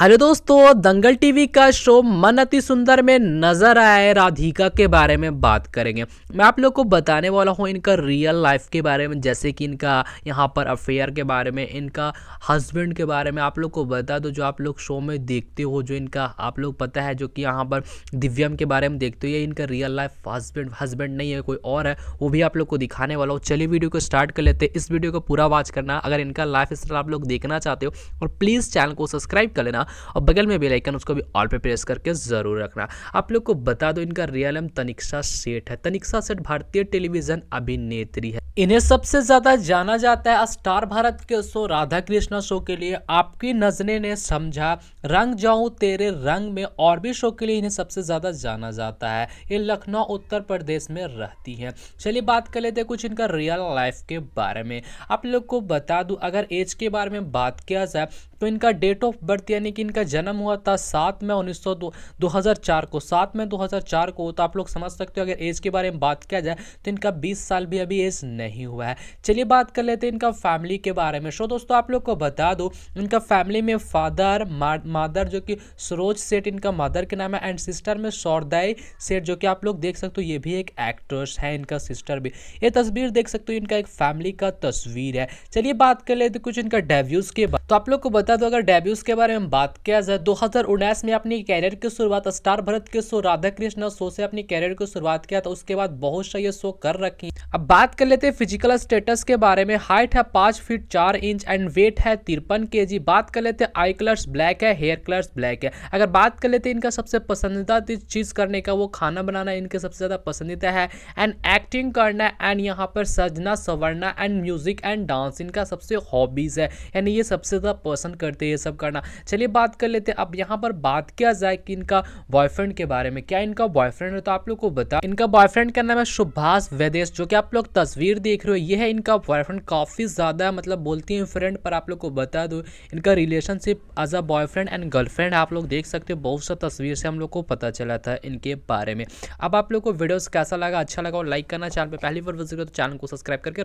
hello दोस्तों दंगल TV का show मन अति सुंदर में नजर आए राधिका के बारे में बात करेंगे मैं आप लोग को बताने वाला हूँ इनका रियल लाइफ के बारे में जैसे कि इनका यहाँ पर अफेयर के बारे में इनका हस्बैंड के बारे में आप लोग को बता दो जो आप लोग शो में देखते हो जो इनका आप लोग पता है जो कि यहाँ पर दिव्यम के बारे में देखते हो ये इनका रियल लाइफ हस्बैंड हस्बैंड नहीं है कोई और है वो भी आप लोग को दिखाने वाला हो चलिए वीडियो को स्टार्ट कर लेते हैं इस वीडियो को पूरा वॉच करना अगर इनका लाइफ स्टाइल आप लोग देखना चाहते हो और प्लीज़ चैनल को सब्सक्राइब कर लेना रखना और बगल में बेलाइकन उसको भी ऑल पर प्रेस करके ज़रूर रखना आप लोग को बता दो इनका रियल एम तनिक्षा सेठ है तनिक्षा सेठ भारतीय टेलीविजन अभिनेत्री है इन्हें सबसे ज्यादा जाना जाता है स्टार भारत के शो राधा कृष्णा शो के लिए आपकी नजरें ने समझा रंग जाऊं तेरे रंग में और भी शो के लिए इन्हें सबसे ज्यादा जाना जाता है ये लखनऊ उत्तर प्रदेश में रहती हैं चलिए बात कर लेते हैं कुछ इनका रियल लाइफ के बारे में आप लोग को बता दूं अगर एज के बारे में बात किया जाए तो इनका डेट ऑफ बर्थ यानी कि इनका जन्म हुआ था सात में उन्नीस सौ दो हज़ार चार को सात में दो हज़ार चार को तो आप लोग समझ सकते हो अगर एज के बारे में बात किया जाए तो इनका बीस साल भी अभी एज नहीं हुआ है चलिए बात कर लेते हैं इनका फैमिली के बारे में सो दोस्तों आप लोग को बता दो इनका फैमिली में फादर मादर जो कि सरोज सेठ इनका मदर के नाम है एंड सिस्टर में सौरदय सेठ जो कि आप लोग देख सकते हो ये भी एक एक्ट्रेस है इनका सिस्टर भी ये तस्वीर देख सकते हो इनका एक फैमिली का तस्वीर है चलिए बात कर लेते कुछ इनका डेव्यूज के बारे तो आप लोग को बता दो अगर डेब्यूज के बारे में बात किया जाए दो में अपनी कैरियर की शुरुआत स्टार भरत के शो राधा कृष्ण शो से अपनी कैरियर की शुरुआत किया था तो उसके बाद बहुत सारे शो कर रखी अब बात कर लेते हैं फिजिकल स्टेटस के बारे में हाइट है पांच फीट चार इंच एंड वेट है तिरपन के बात कर लेते हैं आई कलर्स ब्लैक है हेयर कलर्स ब्लैक है अगर बात कर लेते हैं इनका सबसे पसंदीदा चीज़ करने का वो खाना बनाना इनके सबसे ज़्यादा पसंदीदा है एंड एक्टिंग करना एंड यहाँ पर सजना संवरना एंड म्यूजिक एंड डांस इनका सबसे हॉबीज़ है यानी ये सबसे ज़्यादा पसंद करते ये सब करना चलिए बात कर लेते हैं अब यहाँ पर बात किया जाए कि इनका बॉयफ्रेंड के बारे में क्या इनका बॉयफ्रेंड है तो आप लोग को बता इनका बॉयफ्रेंड का नाम है सुभाष वैदेश जो कि आप लोग तस्वीर देख रहे हो ये है इनका बॉयफ्रेंड काफ़ी ज़्यादा मतलब बोलती हैं फ्रेंड पर आप लोग को बता दो इनका relationship as a boyfriend and girlfriend आप लोग देख सकते हो बहुत सा तस्वीर से हम लोग को पता चला था इनके बारे में अब आप लोग को वीडियोस कैसा लगा अच्छा लगा और लाइक करना चैनल पर पहली बार विजिट करो तो चैनल को सब्सक्राइब करके